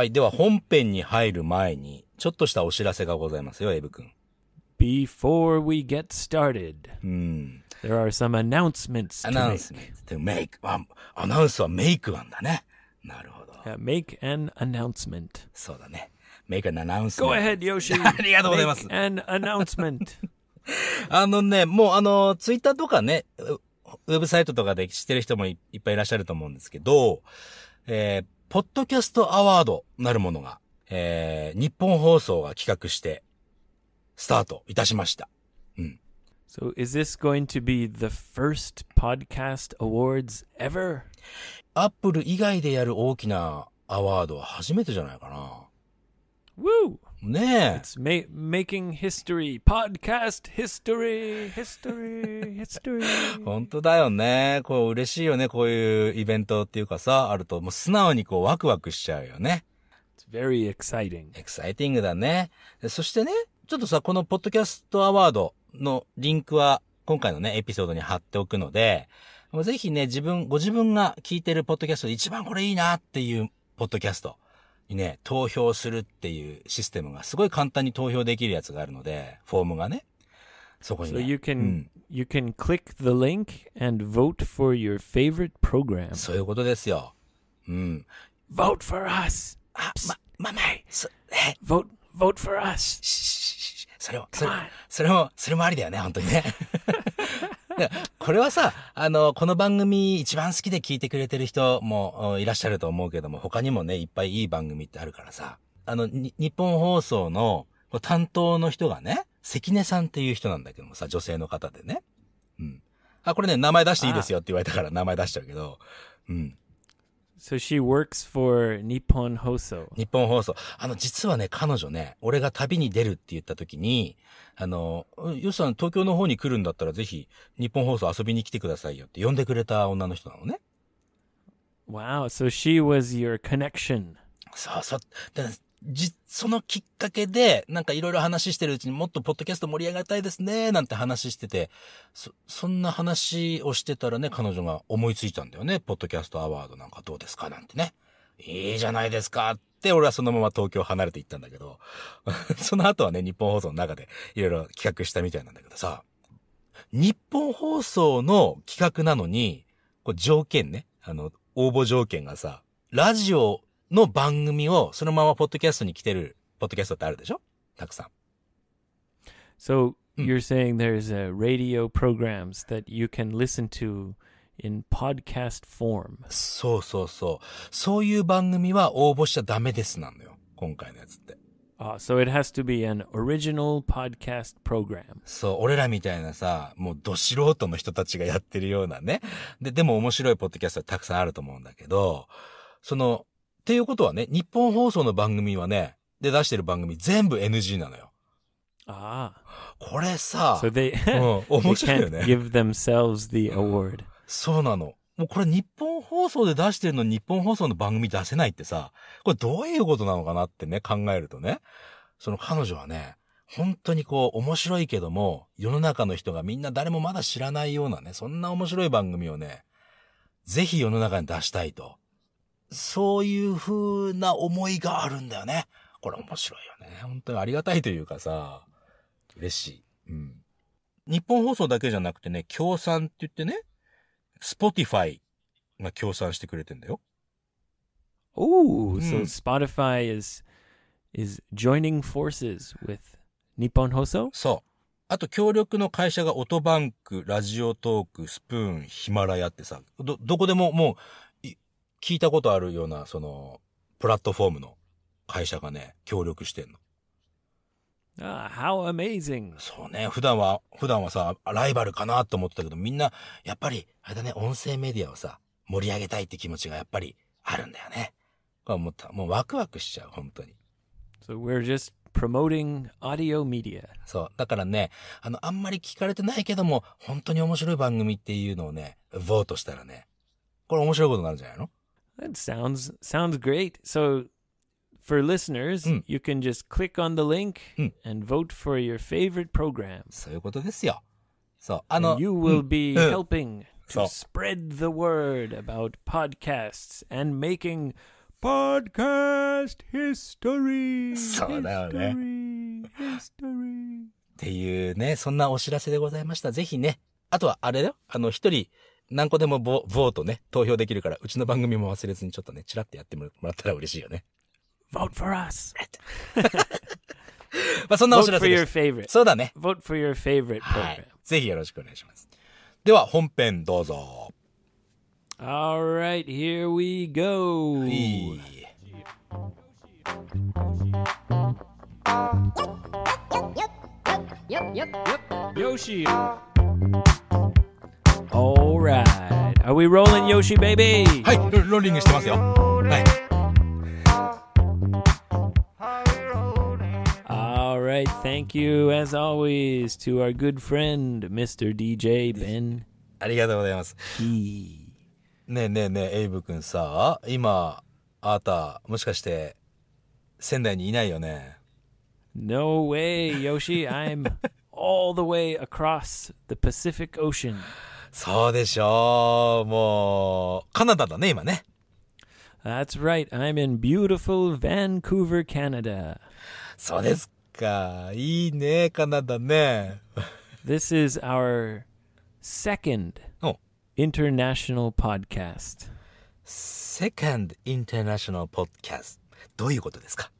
はい。では本編に入る前に、ちょっとしたお知らせがございますよ、エブ君。Before we get started, うん。there are some announcements to make. Announcements to make. あ、アナウンスはメイクなんだね。なるほど。Yeah, make an announcement. そうだね。make an announcement. Go ahead, Yoshi. ありがとうございます。Make an announcement. あのね、もうあの、ツイッターとかね、ウェブサイトとかで知ってる人もいっぱいいらっしゃると思うんですけど、えーポッドキャストアワードなるものが、えー、日本放送が企画して、スタートいたしました。うん。So is this going to be the first podcast awards ever? アップル以外でやる大きなアワードは初めてじゃないかな。Woo! ねえ。It's ma making history, podcast history, history, history. 本当だよね。こう嬉しいよね。こういうイベントっていうかさ、あると、もう素直にこうワクワクしちゃうよね。It's very exciting. e x サイティングだね。そしてね、ちょっとさ、このポッドキャストアワードのリンクは、今回のね、エピソードに貼っておくので、ぜひね、自分、ご自分が聞いてるポッドキャストで一番これいいなっていうポッドキャスト。にね、投票するっていうシステムがすごい簡単に投票できるやつがあるので、フォームがね。そこに、ね。So you can,、うん、you can click the link and vote for your favorite program. そういうことですよ。うん。Vote for us! あ、ま、ままい。vote, vote for us! それも、それも、それもありだよね、本当にね。これはさ、あの、この番組一番好きで聞いてくれてる人もいらっしゃると思うけども、他にもね、いっぱいいい番組ってあるからさ、あの、日本放送の担当の人がね、関根さんっていう人なんだけどもさ、女性の方でね。うん。あ、これね、名前出していいですよって言われたから名前出しちゃうけど、うん。So she works for Nippon Hoso. 日本放送。あの、実はね、彼女ね、俺が旅に出るって言った時に、あの、よしさん東京の方に来るんだったらぜひ、日本放送遊びに来てくださいよって呼んでくれた女の人なのね。Wow, so she was your connection. そうそう。じ、そのきっかけで、なんかいろいろ話してるうちにもっとポッドキャスト盛り上がりたいですね、なんて話してて、そ、そんな話をしてたらね、彼女が思いついたんだよね。ポッドキャストアワードなんかどうですかなんてね。いいじゃないですかって俺はそのまま東京離れていったんだけど、その後はね、日本放送の中でいろいろ企画したみたいなんだけどさ、日本放送の企画なのに、こう条件ね、あの、応募条件がさ、ラジオの番組をそのままポッドキャストに来てるポッドキャストってあるでしょたくさん。So you're saying there's a radio programs that you can listen to in podcast form. そうそうそう。そういう番組は応募しちゃダメですなのよ。今回のやつって。h so it has to be an original podcast program. そう、俺らみたいなさ、もうど素人の人たちがやってるようなね。で、でも面白いポッドキャストはたくさんあると思うんだけど、そのっていうことはね、日本放送の番組はね、で出してる番組全部 NG なのよ。ああ。これさ、so、they, うん、面白いよね。give themselves the award.、うん、そうなの。もうこれ日本放送で出してるのに日本放送の番組出せないってさ、これどういうことなのかなってね、考えるとね、その彼女はね、本当にこう面白いけども、世の中の人がみんな誰もまだ知らないようなね、そんな面白い番組をね、ぜひ世の中に出したいと。そういう風な思いがあるんだよね。これ面白いよね。本当にありがたいというかさ、嬉しい。うん。日本放送だけじゃなくてね、協賛って言ってね、スポティファイが協賛してくれてんだよ。お h so Spotify is, is joining forces with 日本放送そう。あと協力の会社がオトバンク、ラジオトーク、スプーン、ヒマラヤってさ、ど、どこでももう聞いたことあるような、その、プラットフォームの会社がね、協力してんの。ああ、how amazing! そうね、普段は、普段はさ、ライバルかなと思ってたけど、みんな、やっぱり、あれだね、音声メディアをさ、盛り上げたいって気持ちがやっぱりあるんだよね。思った。もうワクワクしちゃう、本当に。So we're just promoting audio media. そう。だからね、あの、あんまり聞かれてないけども、本当に面白い番組っていうのをね、ボートしたらね、これ面白いことになるんじゃないの That sounds sounds great. So for listeners, mm. you can just click on the link mm. and vote for your favorite program. そういうことですよ。そう。あの、and you will be mm. helping to spread the word about podcasts and making podcast history. history. History. っていうね、そんなお知らせでございました。ぜひね。あとは、あれだよ。あの、一人、何個でもボボーとね、投票できるから、うちの番組も忘れずにちょっとね、チラッとやってもらったら嬉しいよね。Vote for us! まあそんなお知らせです。そうだね。Vote for your favorite program.、はい、ぜひよろしくお願いします。では本編どうぞ。Alright, here we go! いいよしよしよ All right. Are we rolling, Yoshi baby? All right, Thank you, as always, to our good friend, Mr. DJ Ben ありがとうございます。Key. ねえねえねえ、エイブ君さ、今、あなた、もしかして、仙台にいないよね。No way, Yoshi. I'm all the way across the Pacific Ocean そうでしょう。もう、カナダだね、今ね。That's right. I'm in beautiful Vancouver, Canada. そうですか。いいね、カナダね。This is our second international podcast. Second international podcast. どういうことですか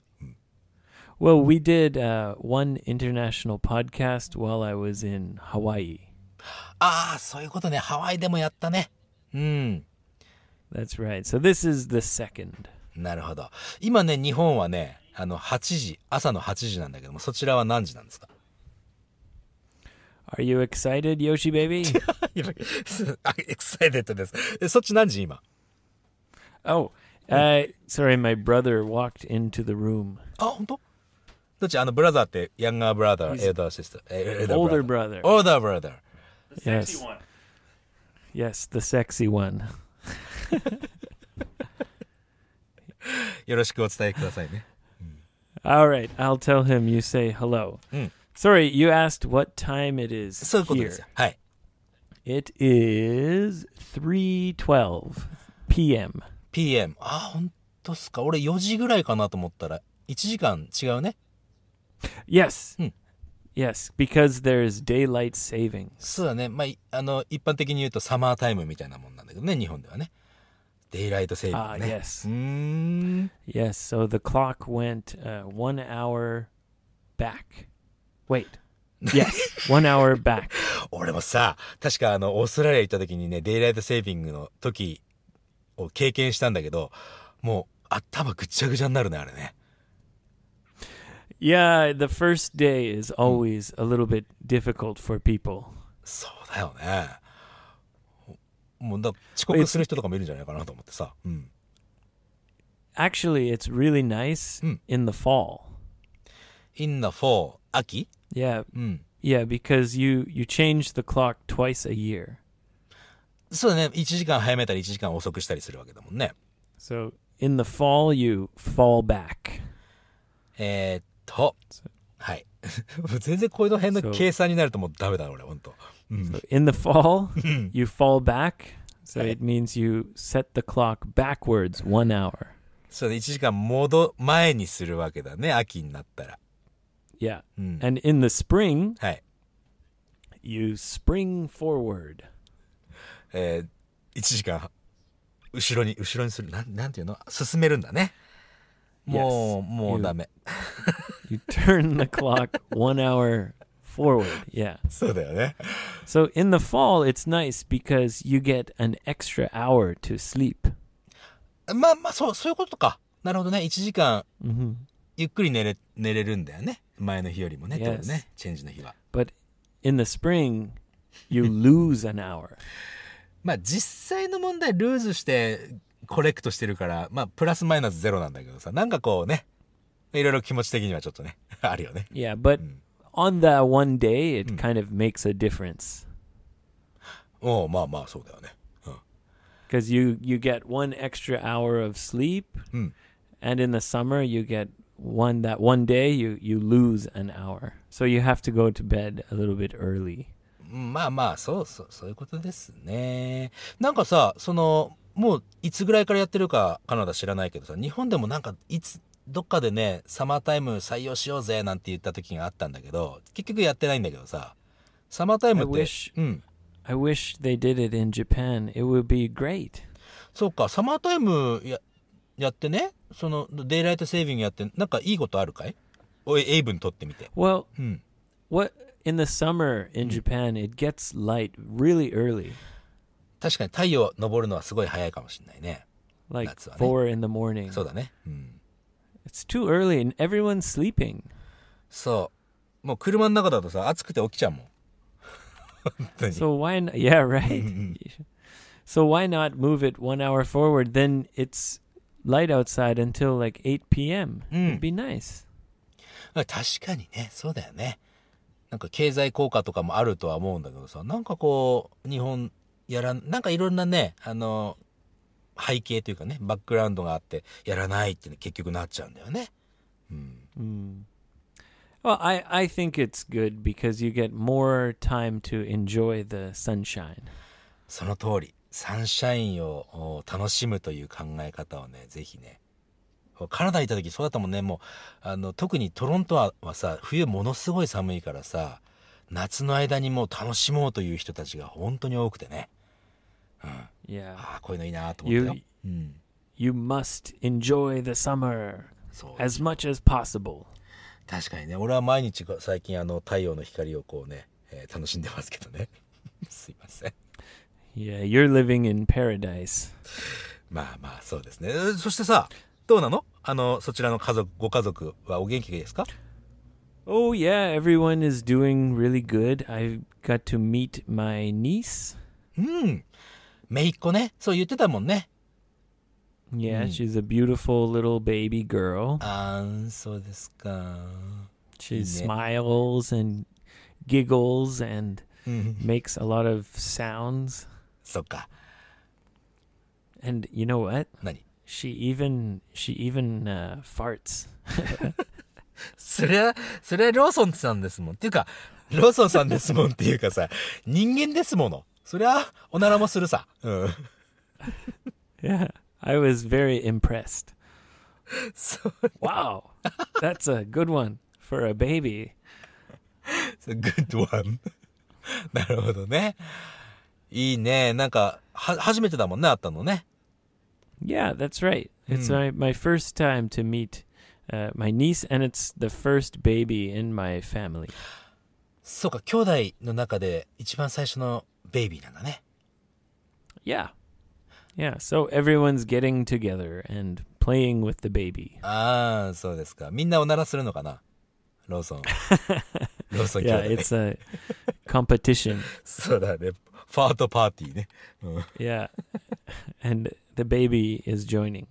Well, we did uh, one international podcast while I was in Hawaii. ああ、そういうことね。ハワイでもやったね。うん。That's right. So this is the second. なるほど。今ね、日本はね、あの、8時、朝の8時なんだけども、そちらは何時なんですか Are you excited, Yoshi baby? excited です。そっち何時今 Oh, uh, sorry, my brother walked into the room. あ、ほんとどっちあの、ブラザーって、ヤンガーブラザー、r ルダーシス e ー。older brother. Older brother. The sexy yes. one. Yes, the sexy one. よろしくお伝えくださいね。All hmm. right, I'll tell him you say hello. Hmm. Sorry, you asked what time it is そういうことです here. It is 3:12 p.m. PM。あー、ほんとっすか。俺4時ぐらいかなと思ったら、1時間違うね。Yes. Ah, yes. Hmm. Yes, because there's i daylight saving. s そうだね。まあ、あの、一般的に言うとサマータイムみたいなもんなんだけどね、日本ではね。daylight saving ね。Ah, yes. うん。Yes, so the clock went uh, one hour back. Wait. Yes, one hour back. 俺もさ、確かあの、オーストラリア行った時にね、デイライトセービングの時を経験したんだけど、もう頭ぐちゃぐちゃになるね、あれね。Yeah, the first day is hmm. always a little bit difficult for people. そうだよね。もうだ遅刻する人とかもいるんじゃないかなと思ってさ。うん、Actually, it's really nice、うん、in hmm. the fall. In the fall, 秋 hmm. Yeah.、うん、yeah, because you, you change the clock twice a year. そうだね。1時間早めたり1時間遅くしたりするわけだもんね。So, in the fall, you fall back. えっとはい全然この辺の計算になるともうダメだ俺本当、in the fall you fall back so it means you set the clock backwards one hour そうね1時間戻前にするわけだね秋になったら yeah、and in the spring、you spring forward えー、1時間後ろに後ろにするなんなんていうの進めるんだねもう、yes. もうダメ You turn the clock one hour forward. Yeah. そうだよね。So in the fall, it's nice because you get an extra hour to sleep. まあまあ、そう、そういうことか。なるほどね。1時間、Mm-hmm. ゆっくり寝れ、寝れるんだよね。前の日よりもね。Yes. ってことね。チェンジの日は。But in the spring, you lose an hour. まあ実際の問題、ルーズしてコレクトしてるから、まあプラスマイナスゼロなんだけどさ、なんかこうね、いろいろ気持ち的にはちょっとね、あるよね。Yeah, but on that one day, it kind of makes a difference. おまあまあ、そうだよね。Because you, you get one extra hour of sleep, and in the summer, you get one that one day you, you lose an hour. So you have to go to bed a little bit early. まあまあ、そうそう、そういうことですね。なんかさ、その、もういつぐらいからやってるかカナダ知らないけどさ、日本でもなんかいつ、どっかでね、サマータイム採用しようぜなんて言った時があったんだけど、結局やってないんだけどさ、サマータイムって、うん。I wish they did it in Japan. It would be great. そうか、サマータイムややってね、その、デイライトセービングやって、なんかいいことあるかいおい、エイブン撮ってみて。Well,、うん、what, in the summer in Japan, it gets light really early. 確かに太陽昇るのはすごい早いかもしれないね。Like 4 in the morning. そうだね。うん It's too early and everyone's sleeping. そう。もう車の中だとさ、暑くて起きちゃうもん。so why not? Yeah, right. so why not move it one hour forward? Then it's light outside until like 8 p.m. It'd be nice. 確かにね、そうだよね。なんか経済効果とかもあるとは思うんだけどさ、なんかこう、日本やら、なんかいろんなね、あの、背景というかね、バックグラウンドがあって、やらないって、ね、結局なっちゃうんだよね。うん。うん Well, I, I think it's good because you get more time to enjoy the sunshine. その通り。サンシャインを楽しむという考え方をね、ぜひね。カナダにいた時そうだったもんね。もう、あの、特にトロントははさ、冬ものすごい寒いからさ、夏の間にもう楽しもうという人たちが本当に多くてね。うん。Yeah. ああこういうのいいなと思ったよ。You, you must enjoy the summer as much as possible. 確かにね、俺は毎日最近あの太陽の光をこうね、えー、楽しんでますけどね。すいません。Yeah, you're living in paradise. まあまあそうですね。そしてさ、どうなのあのそちらの家族ご家族はお元気ですか Oh yeah, everyone is doing really good. I got to meet my niece. うん。めいっ子ね。そう言ってたもんね。Yeah, she's a beautiful little baby girl. あー、そうですか。She smiles and giggles and makes a lot of sounds. そっか。And you know what? 何 She even she even、uh, farts. それは、それはローソンさんですもん。っていうか、ローソンさんですもんっていうかさ、人間ですもの。そりゃ、おならもするさ。うん。yeah, I was very impressed. wow, that's a good one for a baby. It's a good one. なるほどね。いいね。なんか、は、初めてだもんね、あったのね。Yeah, that's right. It's my, my first time to meet uh, my niece, and it's the first baby in my family. そうか、兄弟の中で一番最初のベイビーなんだね。Yeah. Yeah, so everyone's getting together and playing with the baby. ああ、そうですか。みんなおならするのかなローソン。ローソン兄弟。yeah, it's a competition. そうだね。ファートパーティーね。yeah. And the baby is joining.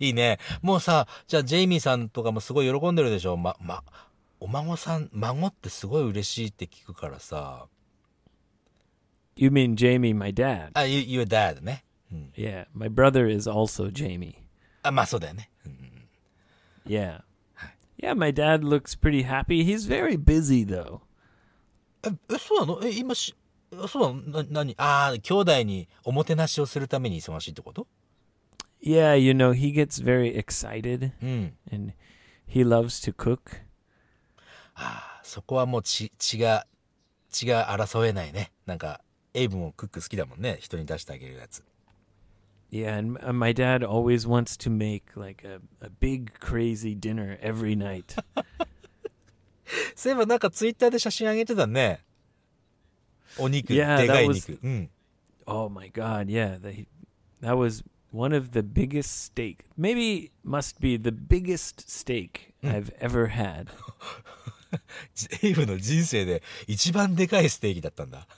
いいね。もうさ、じゃあジェイミーさんとかもすごい喜んでるでしょ。ま、ま、お孫さん、孫ってすごい嬉しいって聞くからさ。You mean Jamie, my dad? Ah, you, your dad hmm. Yeah, my brother is also Jamie. あ、まあそうだよね。うん ah, hmm. Yeah. Yeah, my dad looks pretty happy. He's very busy though. Eh, eh, yeah, you know, he gets very excited hmm. and he loves to cook. Ah, そこはもう血、血が、血が争えないね。なんか、エイブもクック好きだもんね人に出してあげるやつ Yeah, and my dad always wants to make like a, a big crazy dinner every night. そういえばなんかツイッターで写真あげてたね。お肉、yeah, でい肉。Was, Oh my god, yeah. They, that was one of the biggest steak. Maybe must be the biggest steak I've ever had. エイブの人生で一番でかいステーキだったんだ。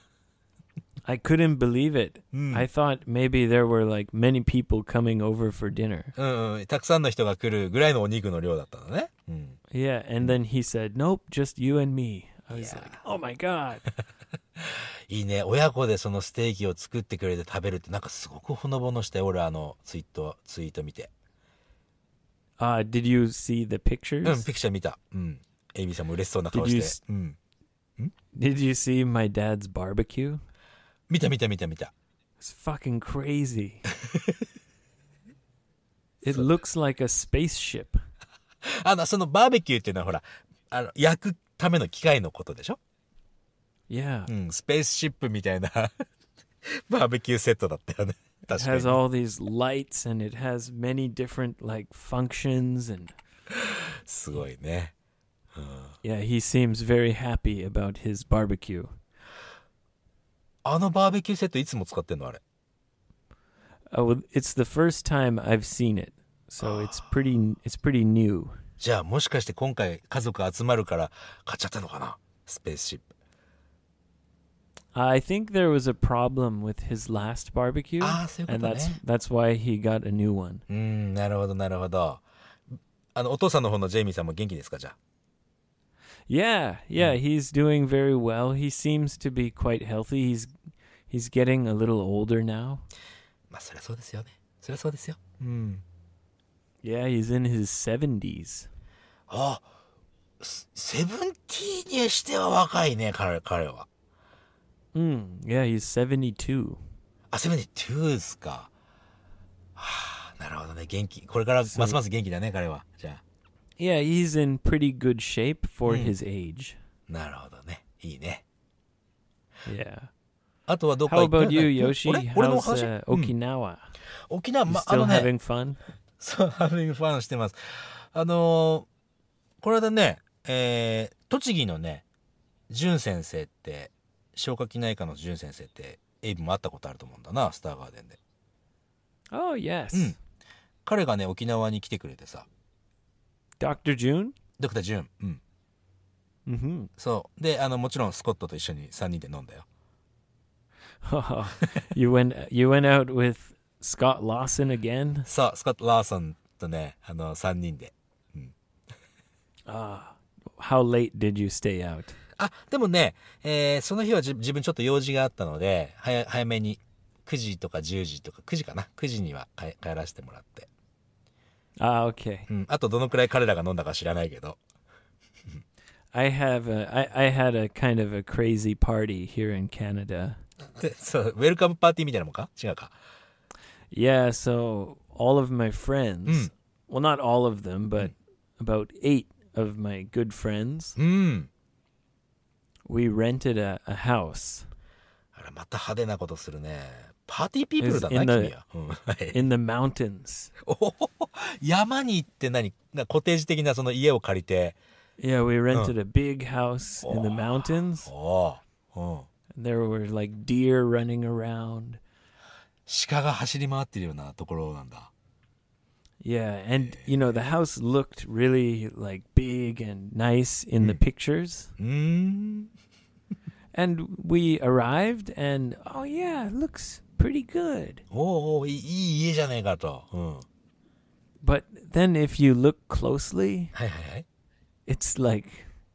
I couldn't believe it. Mm. I thought maybe there were like many people coming over for dinner. Yeah, and then he said, "Nope, just you and me." I was like, "Oh my god." いいね。親子でそのステーキを作ってくれて食べるってなんかすごくほのぼのしたよ。俺あのツイート、ツイート見て。あ、uh, did you see the pictures? うん、ピクチャー見た。うん。エイビーさんも嬉しそうな顔して。Did you, うん。Did you see my dad's barbecue? 見た見た見た見た。It's fucking crazy. It looks like a spaceship. あの、そのバーベキューっていうのはほら、あの、焼くための機械のことでしょ Yeah. うん、スペースシップみたいなバーベキューセットだったよね。It 確か has に。all these lights and it has many different like functions and すごいね。yeah, he seems very happy about his barbecue. あのバーベキューセットいつも使ってんのあれ。Oh, it's the first time I've seen it. So it's pretty, it's pretty new. じゃあもしかして今回家族集まるから買っちゃったのかなスペースシップ。I think there was a problem with his last barbecue, ああ、そういうこ and that's that's why he got a new one. うん、なるほど、なるほど。あの、お父さんの方のジェイミーさんも元気ですかじゃあ。Yeah, yeah, he's doing very well. He seems to be quite healthy. He's he's getting a little older now. Eh? Hmm. Yeah, he's in his 70s. あ、セブンティーにしては若いね、彼彼は。うん。Yeah, hmm, he's 72. あ、72ですか。はあ、なるほどね。元気。これからますます元気だね、彼は。じゃあ。Ah, Yeah, he's in pretty good shape for his age. なるほどね。いいね。Yeah. あとはどこ How 行った about you, Yoshi? の How's uh, Okinawa? 沖縄、u ま、あ still having fun? そう、ハブファンしてます。あのーこれだね、えー栃木のね、淳先生って、消化器内科の淳先生って、エイブも会ったことあると思うんだな、スターガーデンで。Oh, yes. うん彼がね、沖縄に来てくれてさ、ド Dr. j u n ンドクター・ジュン。うん。m m そう。で、あの、もちろんスコットと一緒に3人で飲んだよ。you went you went out with Scott Lawson again? そう、スコット・ラーソンとね、あの、3人で。う、ん。Ah. How late did you stay out? あ、でもね、えーその日はじ自分ちょっと用事があったので、早早めに、9時とか10時とか、9時かな ?9 時には帰帰らせてもらって。Ah, okay. うん、あとどのくらい彼らが飲んだか知らないけど。I hmm. have a, I, I had a kind of a crazy party here in Canada. Yeah. so all of my friends, hmm. well, not all of them, but hmm. about eight of my good friends, rented a, a house. あら、また派手なことするね。in the mountains. Oh, 山に行って何コテージ的なその家を借りて。Yeah, we rented a big house in the mountains. There were like deer running around. 鹿が走り回ってるようなところなんだ。Yeah, and you know, the house looked really like big and nice in the pictures. And we arrived and oh yeah, it looks pretty good. Oh, oh いい家じゃねえかと。うん。But then if you look closely, it's like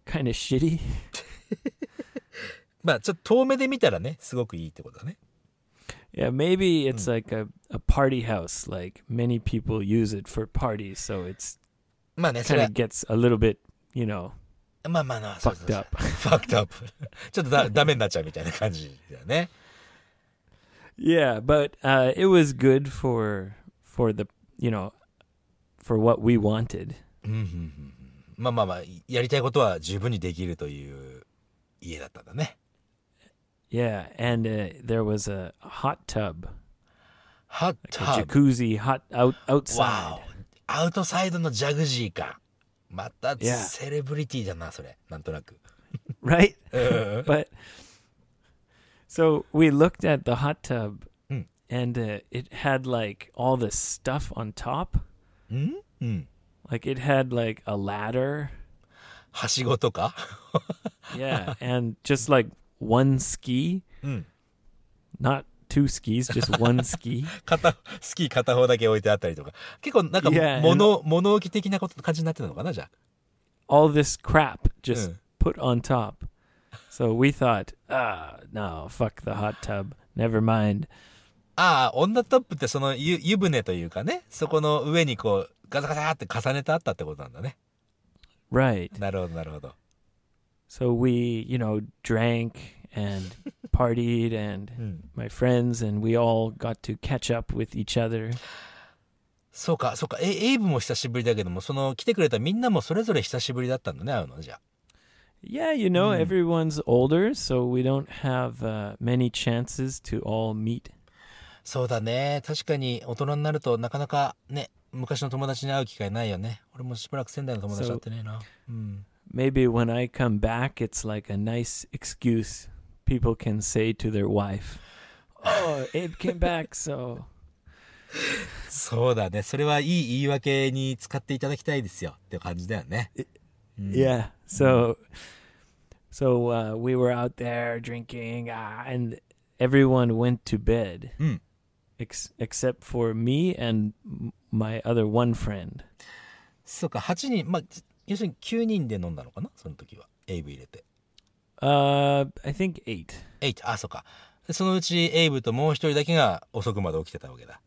kind of shitty. まあちょっと遠目で見たらね、すごくいいってことだね。Yeah, maybe it's hmm. like a, a party house. Like many people use it for parties, so it's kind of gets a little bit, you know, まあまあな、fucked up. fucked up. ちょっとだダメになっちゃうみたいな感じだよね。yeah, but uh, it was good for for the you know for what we wanted. Mm-hmm. Yeah, and uh, there was a hot tub. Hot tub. Like jacuzzi hot out outside. Wow. outside アウトサイドのジャグジーか。またセレブリティだな、それ。なんとなく。right? Uh. but so we looked at the hot tub, mm. and uh, it had like all this stuff on top. Mm-hmm. Like it had like a ladder. はしごとか yeah, and just like one ski. Mm. Not two skis, just one ski. 片スキー片方だけ置いてあったりとか。結構なんか yeah, All this crap just hmm. put on top. So we thought, ah, no, fuck the hot tub. Never mind. ああ、女トップってその湯湯船というかね、そこの上にこう、ガサガサって重ねてあったってことなんだね。Right. なるほど、なるほど。So we, you know, drank and partied and my friends and we all got to catch up with each other. そうか、そうか。え、エイブも久しぶりだけども、その来てくれたみんなもそれぞれ久しぶりだったんだね、会うのじゃあ。Yeah, you know, mm. everyone's older, so we don't have、uh, many chances to all meet. そうだね。確かに大人になるとなかなかね、昔の友達に会う機会ないよね。俺もしばらく仙台の友達会ってねえな。So, うん。Maybe when I come back, it's like a nice excuse people can say to their wife. Oh, Abe came back, so. そうだね。それはいい言い訳に使っていただきたいですよ。って感じだよね。Mm. Yeah. So, so uh, we were out there drinking, uh, and everyone went to bed, mm. ex- except for me and my other one friend. そうか、8人、まあ、要するに9人で飲んだのかな、その時は。AV 入れて。Uh, I think 8. 8、あ、そうか。そのうちエイブともう一人だけが遅くまで起きてたわけだ。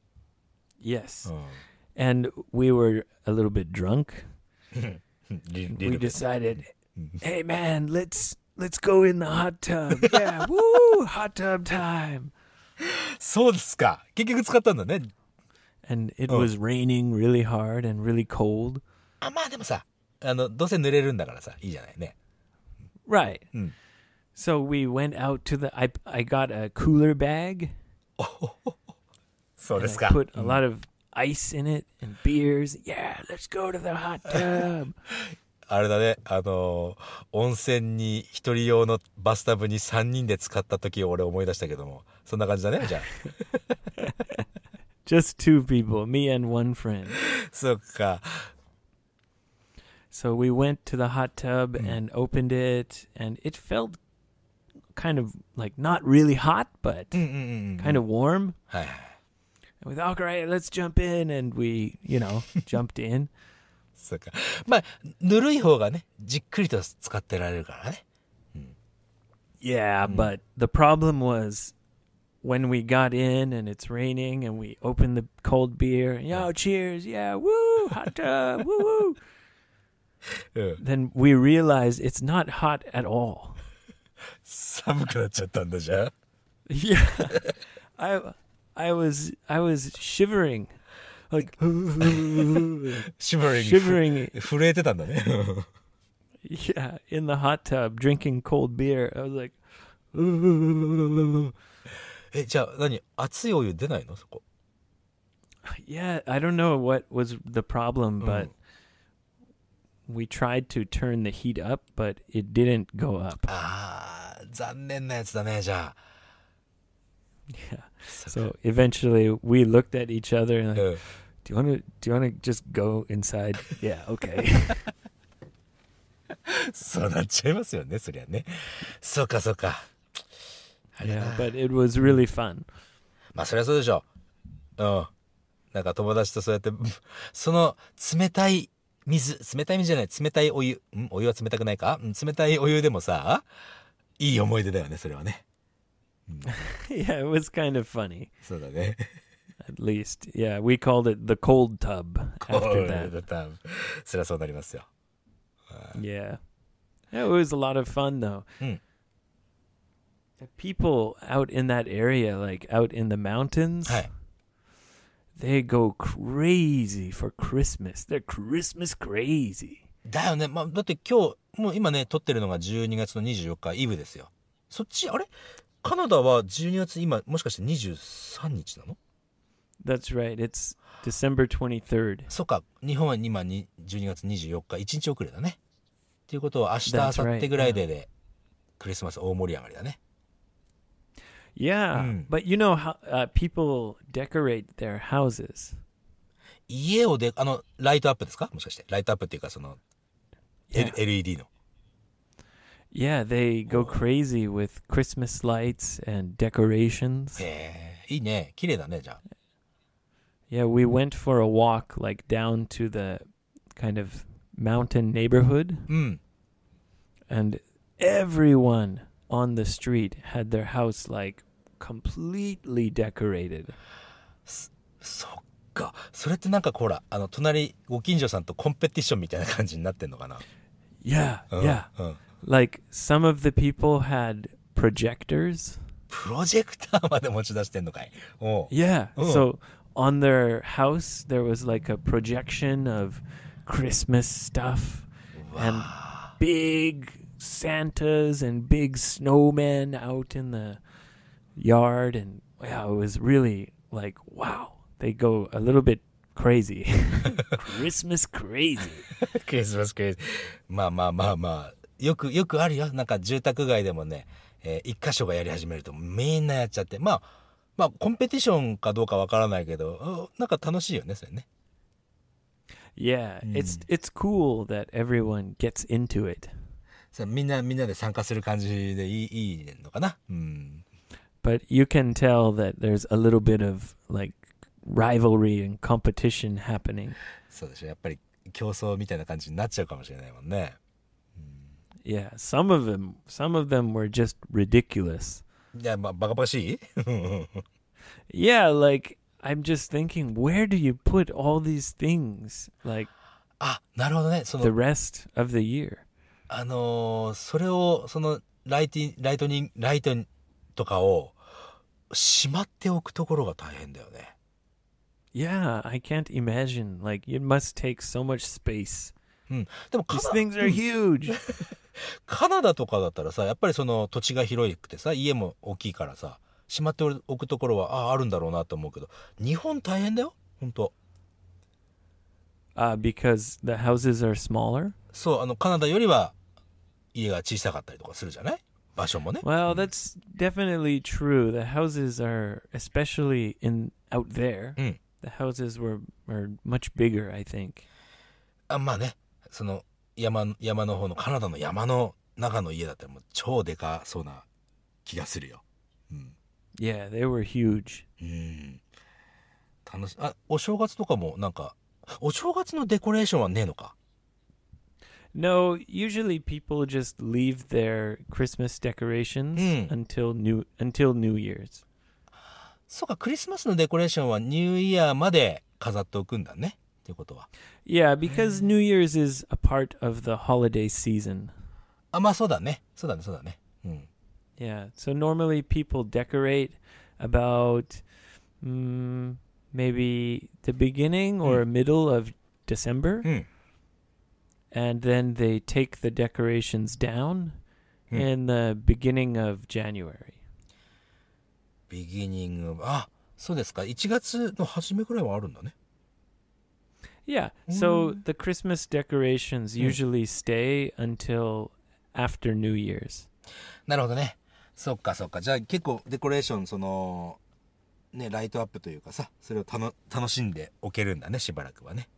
Yes.、うん、And we were a little bit drunk. we decided, hey man, let's let's go in the hot tub. Yeah, woo, hot tub time. And it oh. was raining really hard and really cold. Right. Hmm. So we went out to the I I got a cooler bag. Oh, put a hmm. lot of ice in it and beers. Yeah, let's go to the hot tub. あれだね、あの、温泉に、一人用のバスタブに3人で使った時を俺思い出したけども、そんな感じだね、じゃあ。Just two people, me and one friend. そっか。So we went to the hot tub mm. and opened it, and it felt kind of like not really hot, but mm, mm, kind of warm. はいはい。and we thought, great, let's jump in. And we, you know, jumped in. そうか。まあ、ぬるい方がね、じっくりと使ってられるからね。Yeah, hmm. but the problem was when we got in and it's raining and we opened the cold beer, yo, cheers, yeah, woo, hot tub, woo woo. Then we realized it's not hot at all. Yeah, I I was I was shivering. Like shivering. Shivering. 震えてたんだね。yeah, in the hot tub drinking cold beer. I was like え、じゃあ何熱いお湯出ないのそこ。Yeah, I don't know what was the problem, but、うん we tried to turn the heat up, but it didn't go up. ああ、残念なやつだね、じゃあ。Yeah. So, so eventually we looked at each other and like, uh. do you want to do you want to just go inside? yeah. Okay. そうなっちゃいますよね、そりゃね。そうか、そうか。Yeah, but it was really fun. まあ、そりゃそうでしょう。うん。なんか友達とそうやって、その冷たい水、冷たい水じゃない、冷たいお湯。んお湯は冷たくないか冷たいお湯でもさ、いい思い出だよね、それはね。yeah, it was kind of funny. At least, yeah, we called it the cold tub こ after れ that. だったら、そりゃそうなりますよ。Yeah. Uh, yeah, It was a lot of fun though. Hmm. The people out in that area, like out in the mountains, they go crazy for Christmas. They're Christmas crazy. だよね。まあ、だって今日、もう今ね、撮ってるのが12月の24日、イブですよ。そっち、あれカナダは12月今もしかして23日なの That's right. It's December 23rd. そっか。日本は今に12月24日、1日遅れだね。っていうことは明日、明後日ぐらいでで、クリスマス大盛り上がりだね。Yeah, mm. but you know how uh, people decorate their houses. 家をで、あの、ライトアップですかもしかして。ライトアップっていうか、その、yeah. LED の。Yeah, they go oh. crazy with Christmas lights and decorations. Yeah, we went for a walk like down to the kind of mountain neighborhood mm. and everyone on the street had their house like completely decorated. so, うん yeah. うん like some of the people had projectors. プロジェクターまで持ち出してんのかい。おう。Yeah. So on their house there was like a projection of Christmas stuff and big Santas and big snowmen out in the yard and yeah, it was really like wow. They go a little bit crazy. Christmas crazy. Christmas ma. よく、よくあるよ。なんか住宅街でもね、えー、一箇所がやり始めるとみんなやっちゃって。まあ、まあ、コンペティションかどうかわからないけど、なんか楽しいよね、それね。Yeah, it's, it's cool that everyone gets into it. さみんな、みんなで参加する感じでいいいいのかな。うん。But you can tell that there's a little bit of like rivalry and competition happening. そうでしょ。やっぱり競争みたいな感じになっちゃうかもしれないもんね。Yeah, some of them, some of them were just ridiculous. Yeah, yeah, like I'm just thinking, where do you put all these things? Like, ah, なるほどね。その the rest of the year. あのー、それをそのライティライトニンライトとかをしまっておくところが大変だよね。Yeah, I can't imagine. Like, it must take so much space. うん、でも hmm. These things are hmm. huge. カナダとかだったらさ、やっぱりその土地が広くてさ、家も大きいからさ、しまっておくところは、ああ、あるんだろうなと思うけど、日本大変だよ、本当 Uh, because the houses are smaller? そう、あの、カナダよりは家が小さかったりとかするじゃない場所もね。Well, that's definitely true. The houses are, especially in out there, うん。the houses were, were much bigger, I think. あまあね、その、山山の方のカナダの山の中の家だったらもう超でかそうな気がするよ。うん、yeah, they were huge. うん。楽しあお正月とかもなんかお正月のデコレーションはねえのか No, usually people just leave their Christmas decorations、until new until New Year's. そうか、クリスマスのデコレーションはニューイヤーまで飾っておくんだね。っていうことは。Yeah, because New Year's is a part of the holiday season. Ah, hmm. Yeah, so normally people decorate about mm, maybe the beginning or hmm. middle of December. Hmm. And then they take the decorations down in the beginning of January. Beginning of あ、そうですか。1月の初めくらいはあるんだね。Ah, yeah. So mm. the Christmas decorations mm. usually stay until after New Year's. なるほどね。そっかそっか。じゃあ結構デコレーション、その、ね、ライトアップというかさ、それをたの楽しんでおけるんだね、しばらくはね。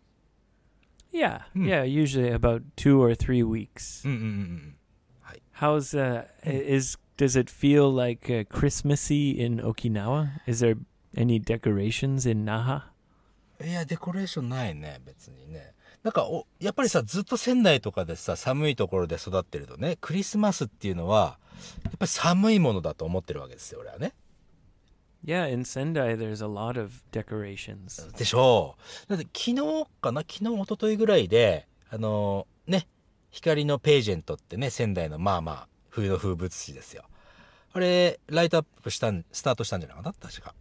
Yeah, Hmm. yeah, usually about 2 or 3 weeks. うんうんうんうん。How's uh, hmm. is does it feel like uh, Christmassy in Okinawa? Is there any decorations in Naha? いや、デコレーションないね、別にね。なんかお、やっぱりさ、ずっと仙台とかでさ、寒いところで育ってるとね、クリスマスっていうのは、やっぱり寒いものだと思ってるわけですよ、俺はね。Yeah, in Sendai there's a lot of decorations. でしょう。だって昨日かな昨日、一昨日ぐらいで、あのね、光のページェントってね、仙台のまあまあ、冬の風物詩ですよ。あれ、ライトアップしたん、スタートしたんじゃないかな確か。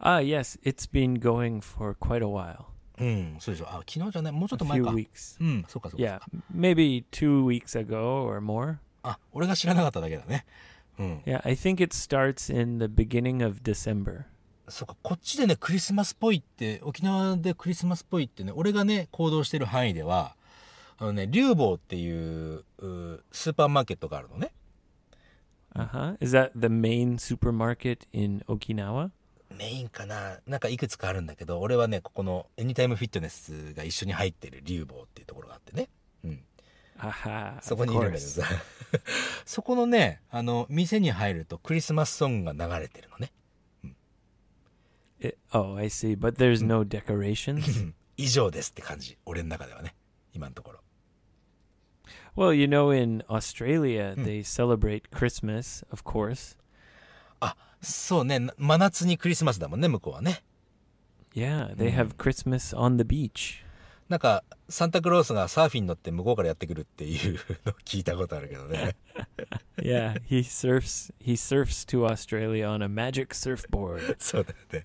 Ah, yes, it's been going for quite a while. うん、そうでしょう。あ、昨日じゃない、もうちょっと前か。A few weeks. うん、そうかそうか。Yeah, maybe two weeks ago or more. あ、俺が知らなかっただけだね。うん。Yeah, I think it starts in the beginning of December. そうか、こっちでね、クリスマスっぽいって、沖縄でクリスマスっぽいってね、俺がね、行動してる範囲では、あのね、竜坊っていううスーパーマーケットがあるのね。Uh huh. Is that the main supermarket in Okinawa? メインかななんかいくつかあるんだけど、俺はね、ここのエニタイムフィットネスが一緒に入ってるボ坊っていうところがあってね。うん。そこにいるんだけどさ。そこのね、あの、店に入るとクリスマスソングが流れてるのね。うん、It, oh, I see. But there's no decorations? 以上ですって感じ。俺の中ではね。今のところ。Well, you know, in Australia, they celebrate Christmas, of course. あ、そうね、真夏にクリスマスだもんね、向こうはね。Yeah, they have Christmas on the beach. なんか、サンタクロースがサーフィン乗って向こうからやってくるっていうの聞いたことあるけどね。yeah, he surfs, he surfs to Australia on a magic surfboard. そうだね。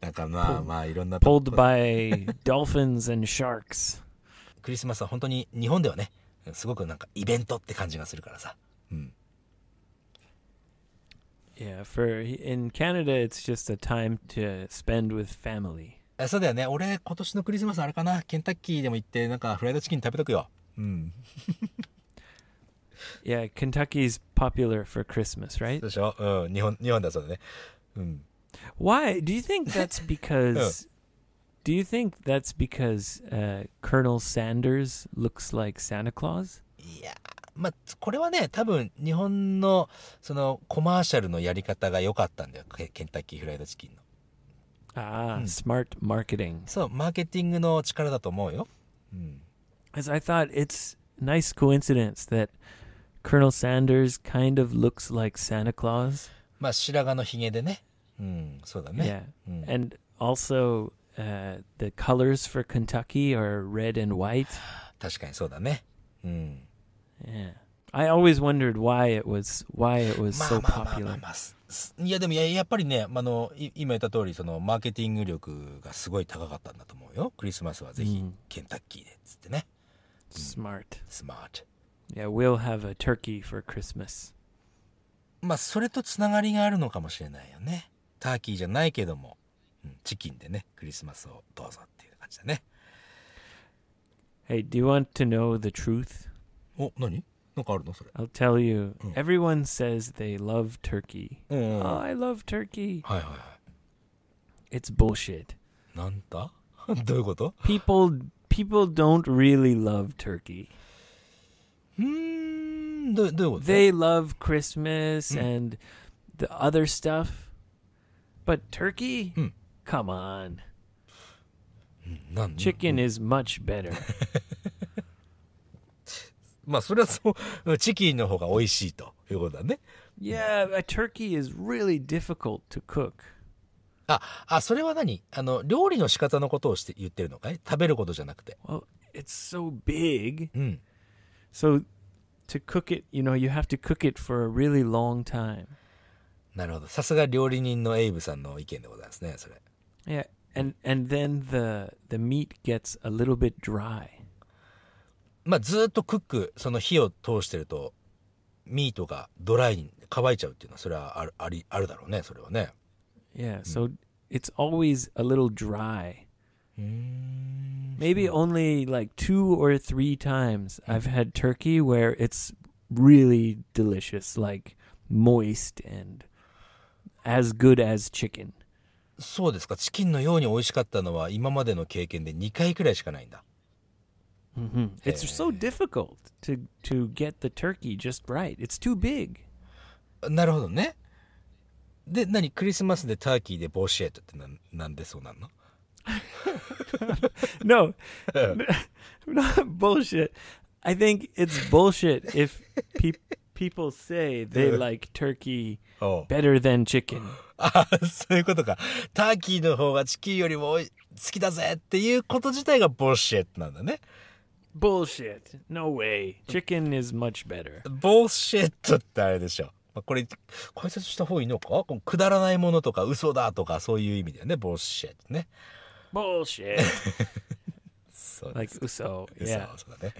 なんかまあまあいろんな Pulled by dolphins and sharks. クリスマスは本当に日本ではね、すごくなんかイベントって感じがするからさ。うん。Yeah, for in Canada it's just a time to spend with family. そうだよね。俺今年のクリスマスあれかな。ケンタッキーでも行ってなんかフライドチキン食べとくよ。うん。yeah, is popular for Christmas, right? でしょ。うん。日本日本だそうだね。うん。Why do you think that's because? Do you think that's because Colonel Sanders looks like Santa Claus? Yeah. まあ、これはね、多分日本のそのコマーシャルのやり方が良かったんだよ、ケンタッキーフライドチキンの。ああ、うん、スマートマーケティング。そう、マーケティングの力だと思うよ。うん。As I thought, it's nice coincidence that Colonel Sanders kind of looks like Santa Claus. まあ、白髪のひげでね。うん、そうだね。Yeah.、うん、And also, uh, the colors for Kentucky are red and white. 確かにそうだね。うん。Yeah. I always wondered why it was why it was so popular. いやでもややっぱりね、あの今言った通りそのマーケティング力がすごい高かったんだと思うよ。クリスマスはぜひケンタッキーでっつってね。Smart. Smart. Yeah, we'll have a turkey for Christmas. まあそれとつながりがあるのかもしれないよね。ターキーじゃないけども、うん、チキンでねクリスマスをどうぞっていう感じだね。Hey, do you want to know the truth? お何なんかあるのそれ I'll tell you. Mm. Everyone says they love Turkey. Mm. Oh, I love Turkey. いはいは It's bullshit. いなんだどういうこと People people don't really love Turkey. うーんどどういうこと hmm, They love Christmas Mm. and the other stuff. But Turkey? Mm. Come on. Hmm, なん Chicken is much better. まあ、それはそう、チキンの方が美味しいということだね。Yeah, a turkey is really difficult to cook. あ、あ、それは何あの、料理の仕方のことをして言ってるのかい食べることじゃなくて。Well, it's so big. うん。So, to cook it, you know, you have to cook it for a really long time. なるほど。さすが料理人のエイブさんの意見でございますね、それ。Yeah, and, and then the, the meat gets a little bit dry. まあ、ずっとクック、その火を通してると、ミートがドライに乾いちゃうっていうのは、それはある、あり、あるだろうね、それはね。Yeah, so it's always a little dry. Maybe only like two or three times I've had turkey where it's really delicious, like moist and as good as chicken. そうですか。チキンのように美味しかったのは今までの経験で2回くらいしかないんだ。Mm-hmm. It's so difficult to to get the turkey just right. It's too big. なるほどね。で、何クリスマスでターキーでボーシエットってななんでそうなんの no, not bullshit. I think it's bullshit if pe- people say they like turkey oh. better than chicken. あそういうことか。ターキーの方がチキンよりも好きだぜっていうこと自体がボーシエットなんだね。Ah, bullshit no way chicken is much better b ボーシットってあれでしょ。う。まあこれ、解説した方がいいのかこのくだらないものとか嘘だとかそういう意味だよね。Bullshit ね。bullshit そうで like す。u 嘘 yeah そうだね。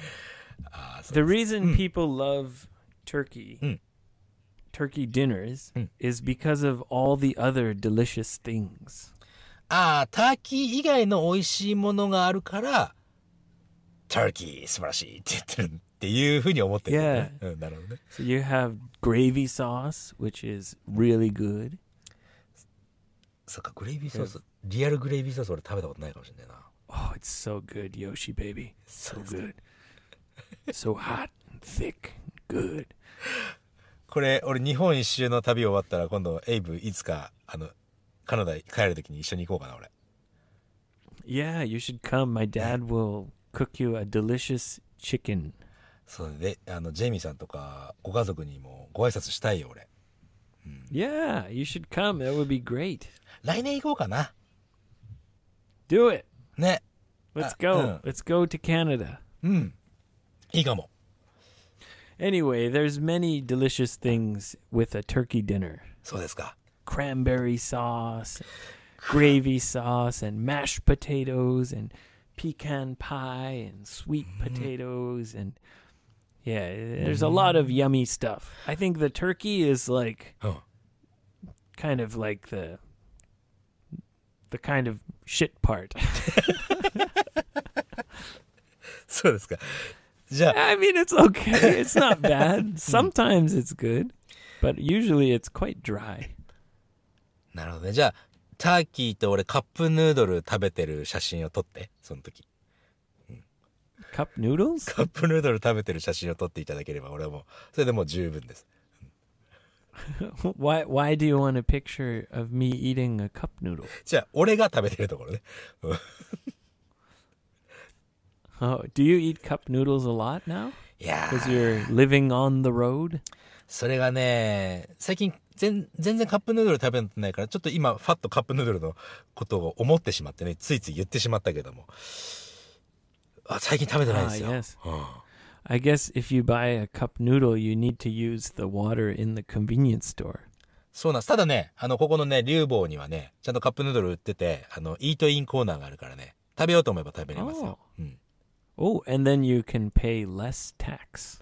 あー the reason people love turkey Mm. turkey dinners Mm. is because of all the other delicious things ああ、ターキー以外の美味しいものがあるから、turkey 素晴らしいって言ってるっていうふうに思ってる、ね。Yeah. うん、なるほどね。So you have gravy sauce, which is really good. そっか、グレイビーソース、リアルグレイビーソース俺食べたことないかもしれないな。Oh, it's so good, Yoshi baby. So good. so hot, thick, good. これ、俺日本一周の旅終わったら今度エイブいつか、あの、カナダ帰るときに一緒に行こうかな、俺。Yeah, you should come. My dad will cook you a delicious chicken そうであのジェイミーさんとかご家族にもご挨拶したいよ俺、うん、Yeah you should come that would be great 来年行こうかな Do it ね Let's go、うん、Let's go to Canada うんいいかも Anyway, there's many delicious things with a turkey dinner. So, cranberry sauce, gravy sauce, and mashed potatoes, and pecan pie and sweet mm-hmm. potatoes and yeah, there's a mm-hmm. lot of yummy stuff. I think the turkey is like oh. kind of like the the kind of shit part. そうですか。じゃあ。I mean, it's okay. It's not bad. Hmm. Sometimes it's good, but usually it's quite dry. なるほどね。じゃあ、ターキーと俺カップヌードル食べてる写真を撮って、その時。うん、カップヌードルカップヌードル食べてる写真を撮っていただければ俺はもう、それでもう十分です。why, why do you want a picture of me eating a cup noodle? じゃあ、俺が食べてるところね。oh, do you eat cup noodles a lot now? Yeah. Because you're living on the road? それがね、最近全然カップヌードル食べないから、ちょっと今、ファッとカップヌードルのことを思ってしまってね、ついつい言ってしまったけども。あ最近食べてないんですよ。Ah, yes. うん I guess if you buy a cup noodle, you need to use the water in the convenience store. そうなんです。ただね、あの、ここのね、竜坊にはね、ちゃんとカップヌードル売ってて、あの、イートインコーナーがあるからね、食べようと思えば食べれますよ。Oh. うん。Oh, and then you can pay less tax.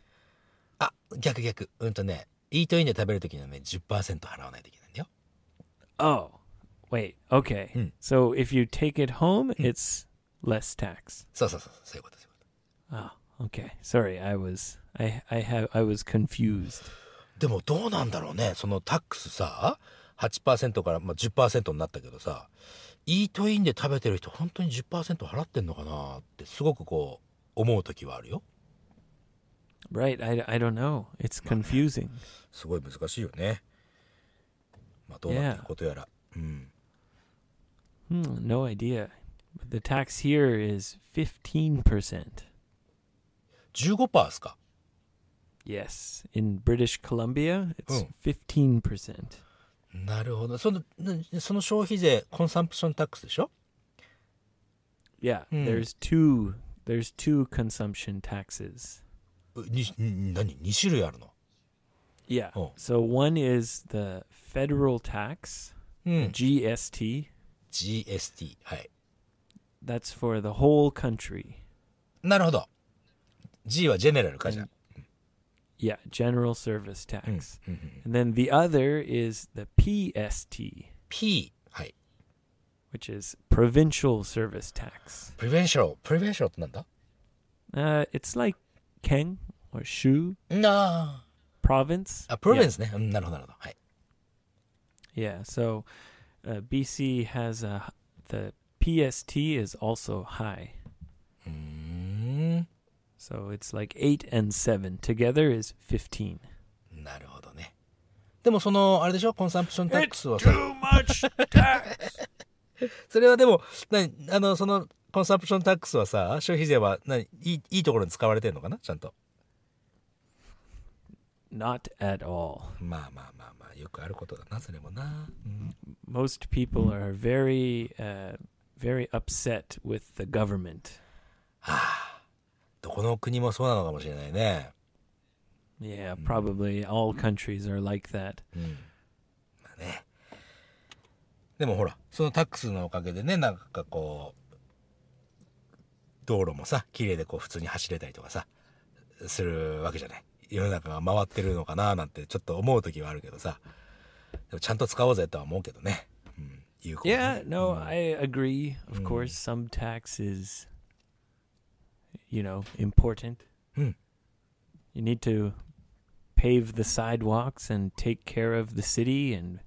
あ、逆逆。うんとね、イートインで食べるときにはね、10%払わないといけないんだよ。Oh, wait, okay.、うん、so if you take it home, it's less tax. そうそうそう、そういうこと、そううあ、oh, okay. Sorry, I was, I, I, have, I was confused. でもどうなんだろうね、そのタックスさ、8%から、まあ、10%になったけどさ、イートインで食べてる人、本当に10%払ってんのかなって、すごくこう、思うときはあるよ。Right, I, I don't know. It's confusing. すごい難しいよね。まあ、どうなっていくことやら。うん。Hmm, no idea. But the tax here is 15%. 15%ですか Yes. In British Columbia, it's 15%. Hmm. なるほど。その、その消費税、コンサンプションタックスでしょ Yeah, hmm. there's two, there's two consumption taxes. 何 ?2 種類あるの Yeah. Oh. So one is the federal tax, mm. GST. GST. Hi. That's for the whole country. なるほど。G は general かじゃ。Yeah, general service tax. and then the other is the PST. P. Hi. Which is provincial service tax. Provincial. Provincial ってなんだ Uh, it's like Kang or Shu No. province. A province Yeah, so uh, BC has a the PST is also high. Mm-hmm. So it's like 8 and 7 together is 15. なるほどね。でもその、あれでしょコンサンプションタックスはさ、much tax. それはでも、なあの、その、コンサプションタックスはさ、消費税は何いいいいところに使われてんのかなちゃんと。Not at all. まあまあまあまあ、よくあることだな、それもな。うん、Most people are very,、uh, very upset with the government. はあ、どこの国もそうなのかもしれないね。Yeah, probably all countries are like that. うん。まあね。でもほら、そのタックスのおかげでね、なんかこう、道路もさ、綺麗でこう普通に走れたりとかさ、するわけじゃない。世の中が回ってるのかななんてちょっと思う時はあるけどさ、ちゃんと使おうぜとは思うけどね。うん、ね。Yeah, no,、うん、I agree. Of course,、some tax is, you know, important. うん。You need to pave the sidewalks and take care of the city and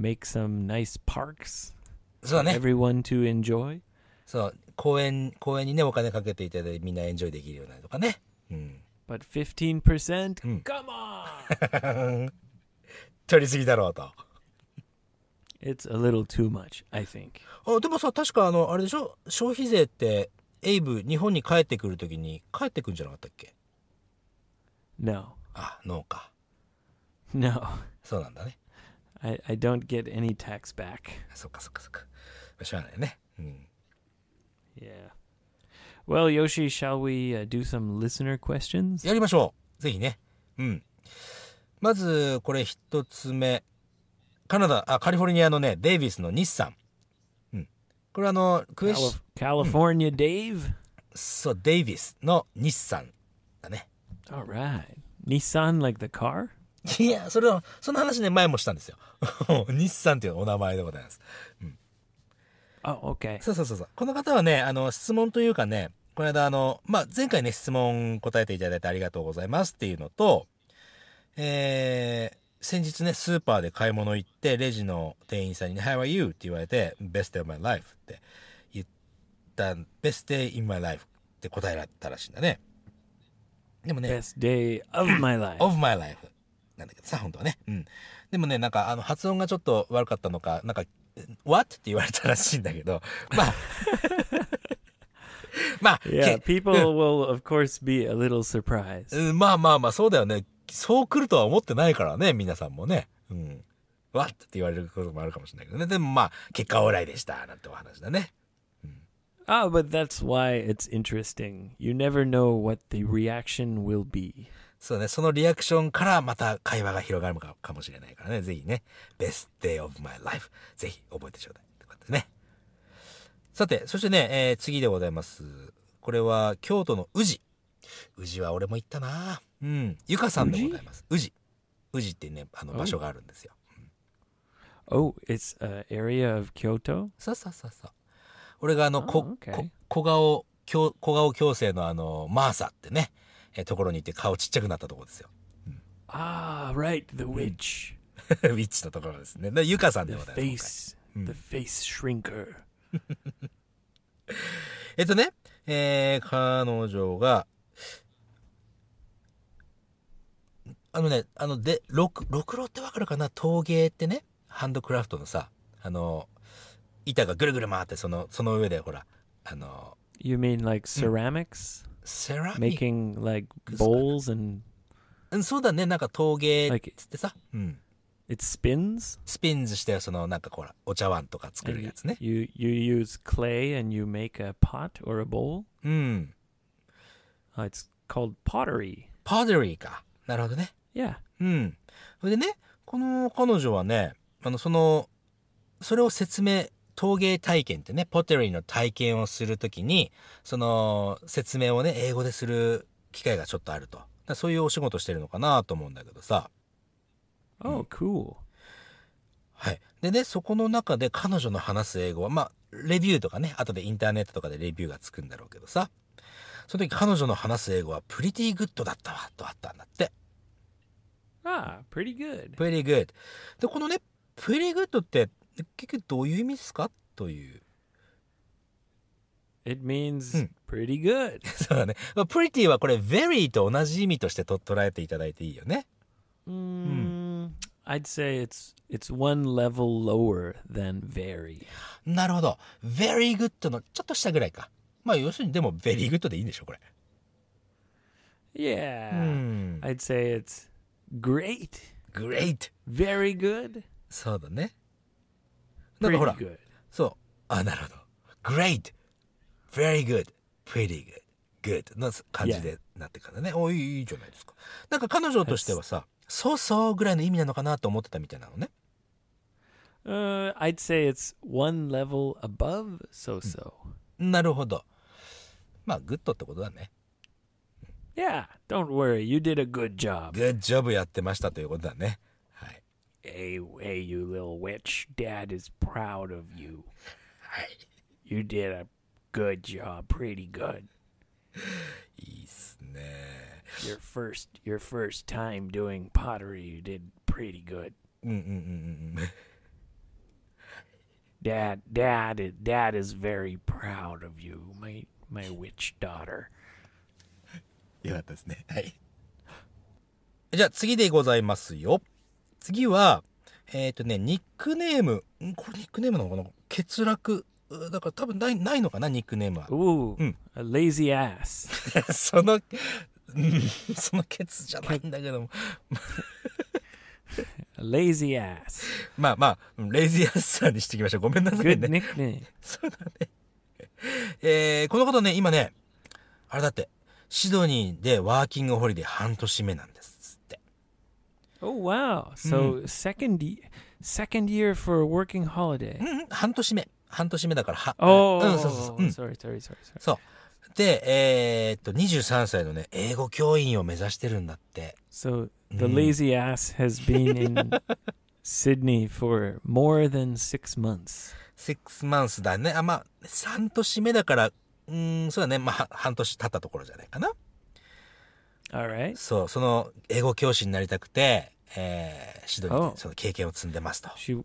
make some nice parks. そうね。Everyone to enjoy. そう。公園、公園にね、お金かけていただいて、みんなエンジョイできるようなとかね。うん。But 15%?、うん、Come on! 取りすぎだろうと。It's a little too much, I think. あでもさ、確かあの、あれでしょ消費税って、エイブ、日本に帰ってくるときに帰ってくんじゃなかったっけ ?No. あ、ノーか。No. そうなんだね。I, I don't get any tax back. そっかそっかそっか。しゃあないね。うん。Yeah. Well, Yoshi, shall we、do some listener questions? やりましょう。ぜひね。うん。まず、これ一つ目。カナダ、あ、カリフォルニアのね、デイビスの日産。うん。これあの、クエスカリフォルニア・デイブ、そう、デイビスの日産だね。Alright. 日産 like the car? いや、それは、その話ね、前もしたんですよ。日産っていうお名前でございます。うんあ、OK。そうそうそうそう。この方はね、あの、質問というかね、この間あの、まあ、前回ね、質問答えていただいてありがとうございますっていうのと、えー、先日ね、スーパーで買い物行って、レジの店員さんに、ね、How are you? って言われて、Best day of my life って言った、Best day in my life って答えられたらしいんだね。でもね、Best day of my life. of my life. なんだけどさ、本当はね。うん。でもね、なんか、あの、発音がちょっと悪かったのか、なんか、what? って言われたらしいんだけど、まあ、まあ、Yeah, people will of course be a little surprised. まあまあまあ、そうだよね。そう来るとは思ってないからね、皆さんもね。うん。わって言われることもあるかもしれないけどね。でもまあ、結果オーライでした、なんてお話だね。Ah, but that's why it's interesting. You never know what the reaction will be. そうね、そのリアクションからまた会話が広がるかかもしれないからね、ぜひね、best day of my life、ぜひ覚えてちょうだい。といことでね。さて、そしてね、えー、次でございます。これは京都の宇治。宇治は俺も行ったなうん。ゆかさんでございます。宇治。宇治ってね、あの場所があるんですよ。Oh, it's an area of Kyoto? そうそうそうそう。俺があの、oh, okay. こ、小顔、小顔矯正のあの、マーサってね、えところに行って顔ちっちゃくなったところですよ。ああ、right, the witch. ウィッチのところですね。で、ゆかさんでございます。The face, the face shrinker. えっとね、えー、彼女が、あのね、あの、で、ろく、ろくろってわかるかな陶芸ってね、ハンドクラフトのさ、あの、板がぐるぐる回って、その、その上でほら、あの、You mean like ceramics?、うん making like bowls and うん、そうだね、なんか陶芸っつってさ。Like, うん。It spins? spins してそのなんかほら、お茶碗とか作るやつね。You, you use clay and you make a pot or a bowl? うん。Uh, it's called pottery. Pottery か。なるほどね。Yeah. うん。それでね、この彼女はね、あの、その、それを説明陶芸体験ってね、ポテリの体験をするときに、その、説明をね、英語でする機会がちょっとあると。そういうお仕事してるのかなと思うんだけどさ。Oh, cool. はい。でね、そこの中で彼女の話す英語は、まあ、レビューとかね、後でインターネットとかでレビューがつくんだろうけどさ。その時彼女の話す英語は、プリティグッドだったわ、とあったんだって。ああ、プリ e t t pretty good. で、このね、pretty good って結局どういう意味ですかという。It means pretty good. そうだね。pretty はこれ very と同じ意味としてと捉えていただいていいよね。うん。I'd say it's it's one level lower than very. なるほど。very good のちょっと下ぐらいか。まあ要するにでも very good でいいんでしょこれ。Yeah.、うん、I'd say it's great. Great. Very good. そうだね。なんかほら、そう。あ、なるほど。great, very good, pretty good, good の感じでなってからね。おいいじゃないですか。なんか彼女としてはさ、そうそうぐらいの意味なのかなと思ってたみたいなのね。Uh, I'd say it's one level above so so. なるほど。まあ、グッドってことだね。Yeah, don't worry, you did a good job. Good job やってましたということだね。hey, hey, you little witch, Dad is proud of you. You did a good job, pretty good. Your first, your first time doing pottery, you did pretty good. Dad, dad, dad is very proud of you, my my witch daughter. よかったですね。はい。じゃあ次でございますよ。次は、えっ、ー、とね、ニックネーム。これニックネームなのかな欠落。だから多分ないないのかな、ニックネームは。おうん。lazy ass。その、うん、その欠じゃないんだけども。lazy ass。まあまあ、lazy ass さんにしていきましょう。ごめんなさいね。ねね そうだね。えー、このことね、今ね、あれだって、シドニーでワーキングホリデー半年目なんだよ。Oh wow! So second second year for a working holiday. うん、半年目。半年目だから、は。Oh, うん、そうそうそう。うん、sorry, sorry, sorry, sorry. そう。で、えー、っと、23歳のね、英語教員を目指してるんだって。So, the lazy ass has been in Sydney for more than six months. Six months だね。あ、まあ、3年目だから、うん、そうだね。まあ、半年経ったところじゃないかな。r i g h t そう、その英語教師になりたくて、えー、シドニーでその経験を積んでますと。She,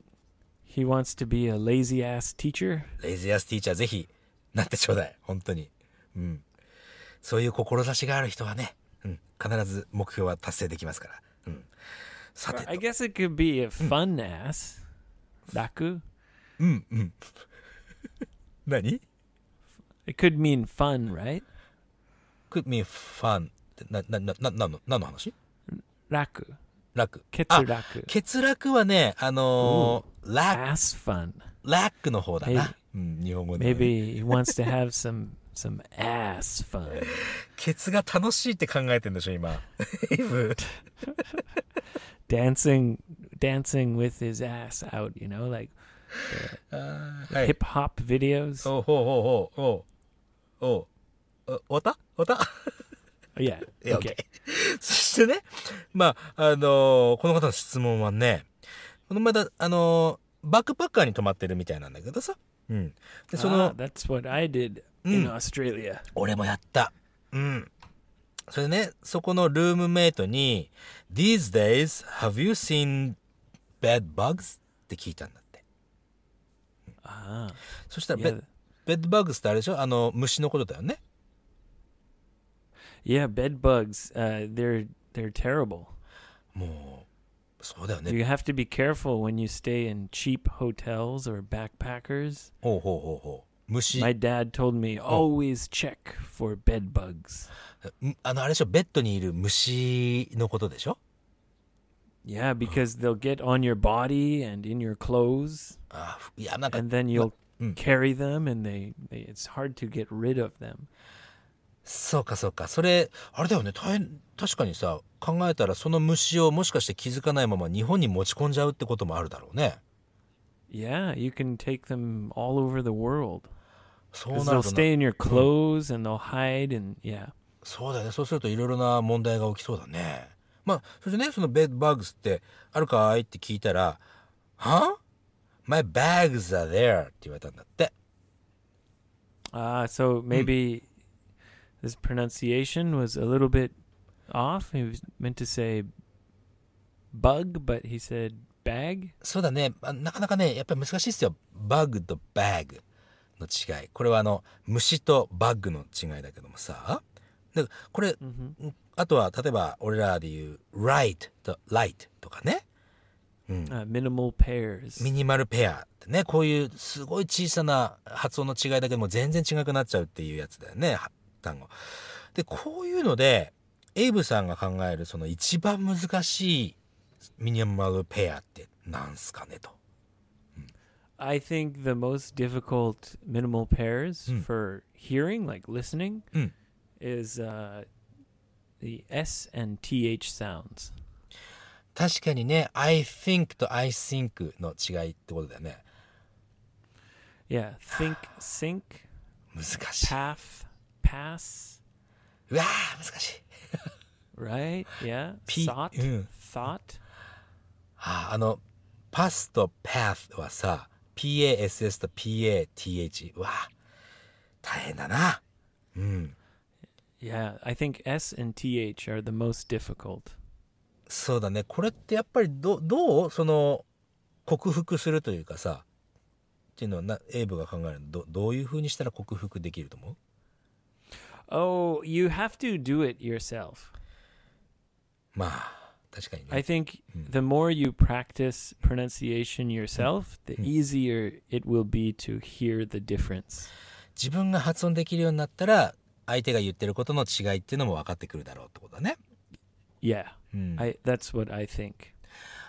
he wants to be a lazy ass teacher? Lazy ass teacher ぜひなってちょうだい。本当に。うん。そういう志がある人はね、うん、必ず目標は達成できますから。うん。さて。I guess it could be a fun ass.、うん、楽うんうん。何 ?It could mean fun, right? Could mean fun. な、な、な、な、なんの、何の話楽。楽。欠落。欠落はね、あのー、ラック。ラックの方だな。うん、日本語で、ね。Maybe he wants to have some some ass fun. ケツが楽しいって考えてんでしょ、今。dancing, dancing with his ass out, you know, like the, the hip hop videos. おうほうほうほう。おう。おう。お、終わった終わったいや、オッケー。そしてね、まあ、あのー、この方の質問はね、このまだ、あのー、バックパッカーに泊まってるみたいなんだけどさ。うん。で、その、ah, what I did in Australia.、うん、俺もやった。うん。それね、そこのルームメイトに、These days, have you seen bed bugs? って聞いたんだって。ああ。そしたらベ、ベッドバグスってあれでしょあの、虫のことだよね。Yeah, bed bugs. Uh, they're they're terrible. You have to be careful when you stay in cheap hotels or backpackers. ほうほうほうほう。虫 My dad told me always check for bed bugs. Yeah, because they'll get on your body and in your clothes, and then you'll carry them, and they, they it's hard to get rid of them. そうかそうか。それ、あれだよね。大変、確かにさ、考えたらその虫をもしかして気づかないまま日本に持ち込んじゃうってこともあるだろうね。Yeah, you can take them all over the world. そうなるそうだよね。そうするといろいろな問題が起きそうだね。まあ、そしてね、そのベッドバグスってあるかいって聞いたら、は ?My bags are there って言われたんだって。ああ、そう、maybe、his pronunciation was a little bit off. He was meant to say bug, but he said bag. そうだね。なかなかね、やっぱり難しいですよ。bug と bag の違い。これはあの、虫とバッグの違いだけどもさ。でこれ、mm hmm. あとは例えば俺らで言う right と light とかね。うん、uh, minimal pairs. ミニマルペアってね、こういうすごい小さな発音の違いだけでも全然違くなっちゃうっていうやつだよね。単語。で、こういうので、エイブさんが考えるその一番難しいミニマルペアってなんすかねと。I think the most difficult minimal pairs for hearing, like listening, is uh, the S and TH sounds. 確かにね、I think と I think の違いってことだよね。Yeah, think, sink, 難しい。path, pass. うわあ、難しい。right? Yeah. P- o u g h t うん Thought. あ、あの、パスと path はさ、PASS と PATH。うわ大変だな。うん。Yeah. I think S and TH are the most difficult. そうだね。これってやっぱりど、どうその、克服するというかさ、っていうのはな、エイブが考えるのど、どういうふうにしたら克服できると思う oh, you have to do it yourself. 確かに I think the more you practice pronunciation yourself, the easier it will be to hear the difference. 自分が発音できるようになったら、相手が言ってることの違いっていうのも分かってくるだろうってことだね。Yeah,、うん、I, that's what I think.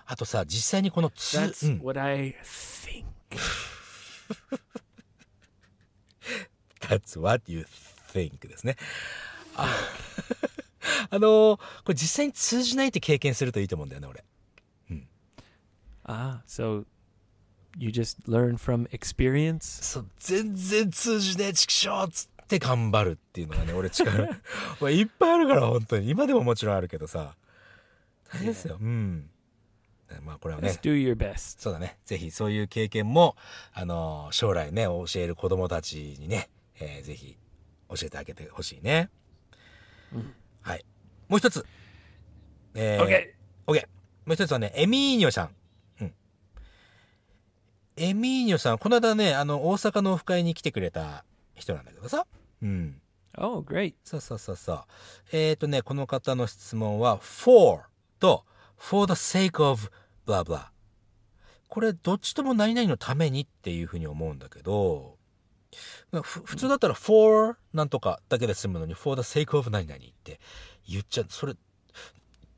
あとさ、実際にこのつ、That's what I think. That's what you think. ィンクですね。あのー、これ実際に通じないって経験するといいと思うんだよね、俺。うん。ああ、そう。You just learn from experience? そう、全然通じねえ、ちくしょうつって頑張るっていうのがね、俺力。まあ、いっぱいあるから、本当に。今でももちろんあるけどさ。大変ですよ。うん。まあこれはね。そうだね。ぜひそういう経験も、あのー、将来ね、教える子供たちにね、えー、ぜひ教えてあげてほしいね。うん、はい。もう一つ。えー、OK! OK! もう一つはね、エミーニョさん。うん。エミーニョさん、この間ね、あの、大阪のオフ会に来てくれた人なんだけどさ。うん。Oh, great. そうそうそうそう。えっ、ー、とね、この方の質問は、for と for the sake of blah blah。これ、どっちとも何々のためにっていうふうに思うんだけど、普通だったら for なんとかだけで済むのに for the sake of 何々って言っちゃう。それ、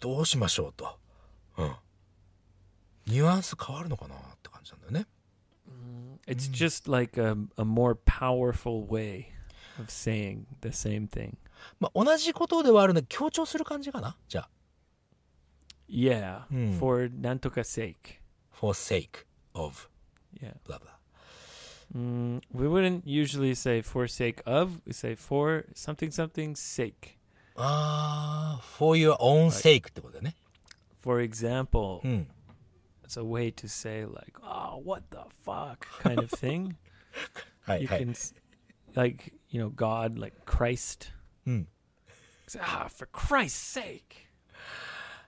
どうしましょうと。うん。ニュアンス変わるのかなって感じなんだよね。It's just like a, a more powerful way of saying the same thing. まあ同じことではあるので強調する感じかなじゃあ。Yeah.、うん、for なとか sake. For sake of. Yeah. Blah blah. Mm, we wouldn't usually say for sake of. We say for something something sake. Ah, for your own sake example, hmm. it's a way to say like, oh, what the fuck kind of thing. You can, like, you know, God, like Christ. Hmm. Ah, for Christ's sake.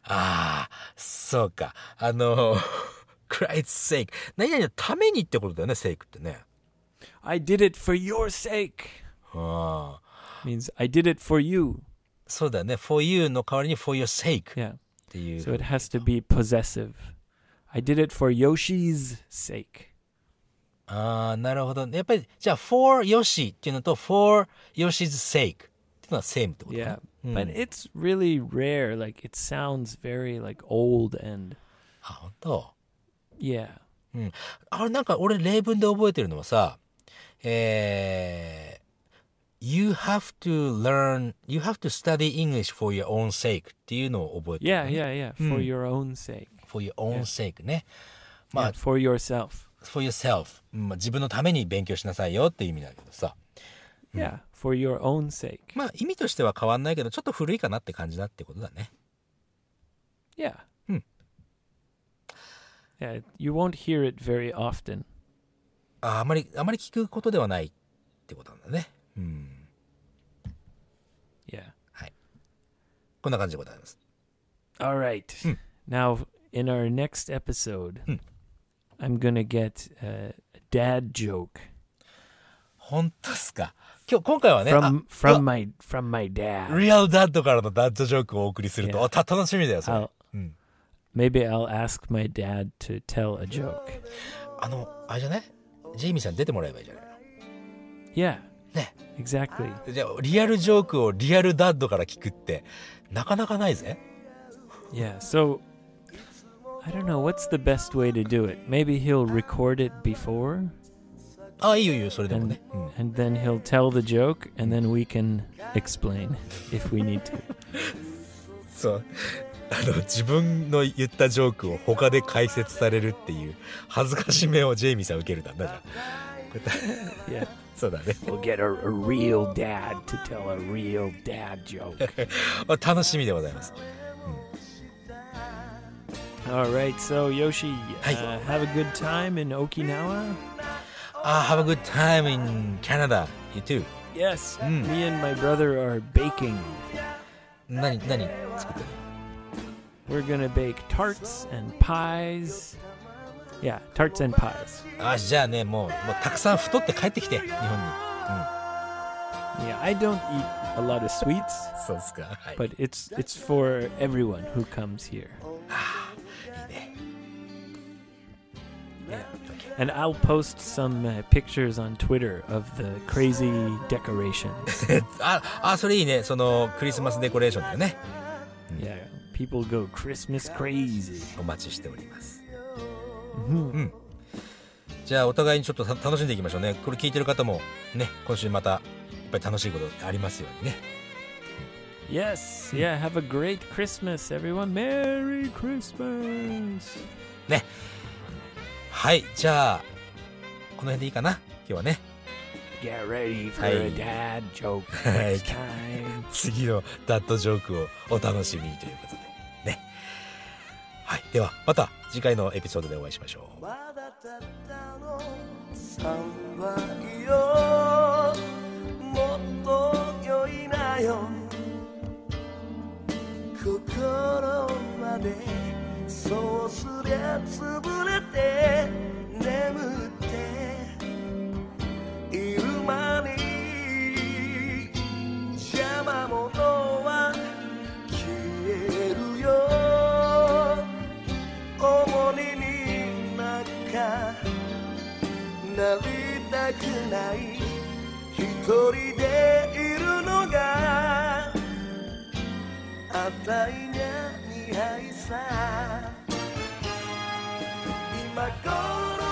ああ、そうか。あの、Christ's ah, sake. 何々のためにってことだよね、sake ってね。I did it for your sake. Ah. means I did it for you. そうだね。for you の代わりに for your sake Yeah. So it has to be possessive. I did it for Yoshi's sake. ああ、なるほど。やっぱり、じゃあ for Yoshi っていうのと for Yoshi's sake っていうのは same ってことね。Yeah. But it's really rare. Like it sounds very like old and あ、本当。yeah. うん。あれなんか俺例文で覚えてるのはさ、えー、You have to learn, you have to study English for your own sake っていうのを覚えて、ね。Yeah, yeah, yeah, for your own sake.、for your own sake ね。まあ、for yourself. for yourself、まあ、自分のために勉強しなさいよっていう意味だけどさ。Yeah, for your own sake. まあ意味としては変わんないけど、ちょっと古いかなって感じだってことだね。Yeah. Yeah, you won't hear it very often. ああまり、あまり聞くことではないってことなんだね。うん。Yeah. はい。こんな感じでございます。Alright.、うん、Now, in our next episode,、うん、I'm gonna get a dad joke. 本当っすか今日、今回はね。from, from my, from my dad. Real dad からのダッドジョークをお送りすると、yeah. た、楽しみだよ、それ。うん、Maybe I'll ask my dad to tell a joke. あの、あれじゃねジェイミーさん出てもらえばいいじゃないの Yeah. ね Exactly. Yeah. So I don't know what's the best way to do it. Maybe he'll record it before あいいよいいよそれでも ah, and, ね、うん and then he'll tell the joke and then we can explain if we need to. そう あの、自分の言ったジョークを他で解説されるっていう、恥ずかしめをジェイミーさん受けるんだな、じゃあ。いや、そうだね。We'll get a, a real dad to tell a real dad joke. 楽しみでございます。All right, so Yoshi, uh, have a good time in Okinawa. Uh, have a good time in Canada. You too. Yes, mm. me and my brother are baking. 何何作ってる We're gonna bake tarts and pies. Yeah, tarts and pies. Yeah, I don't eat a lot of sweets, but it's it's for everyone who comes here. Ah, and I'll post some uh, pictures on Twitter of the crazy decorations. Ah, ah, yeah. People go Christmas crazy お待ちしております、うん、じゃあお互いにちょっと楽しんでいきましょうねこれ聞いてる方もね今週またやっぱり楽しいことありますようにね Yes, yeah, have a great Christmas, everyone. Merry Christmas! ね。はい、じゃあ、この辺でいいかな、今日はね。Get ready for a dad joke next time. 次のダッドジョークをお楽しみにということで。はい、ではまた次回のエピソードでお会いしましょう。まだたったの3倍よもっと良いなよ心までそうすりゃ潰れて眠っている間に邪魔者かなりたくない一人でいるのがあたいにゃ似合いさ今頃